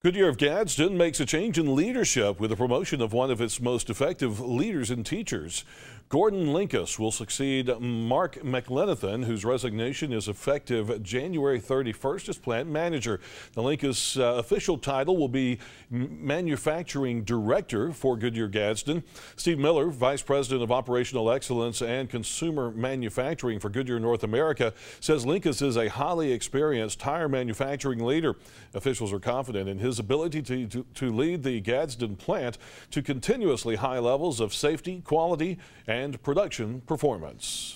Goodyear of Gadsden makes a change in leadership with the promotion of one of its most effective leaders and teachers. Gordon Linkus will succeed Mark McLenathan, whose resignation is effective January 31st as plant manager. The Linkus uh, official title will be Manufacturing Director for Goodyear Gadsden. Steve Miller, Vice President of Operational Excellence and Consumer Manufacturing for Goodyear North America, says Linkus is a highly experienced tire manufacturing leader. Officials are confident in his ability to, to, to lead the Gadsden plant to continuously high levels of safety, quality, and and production performance.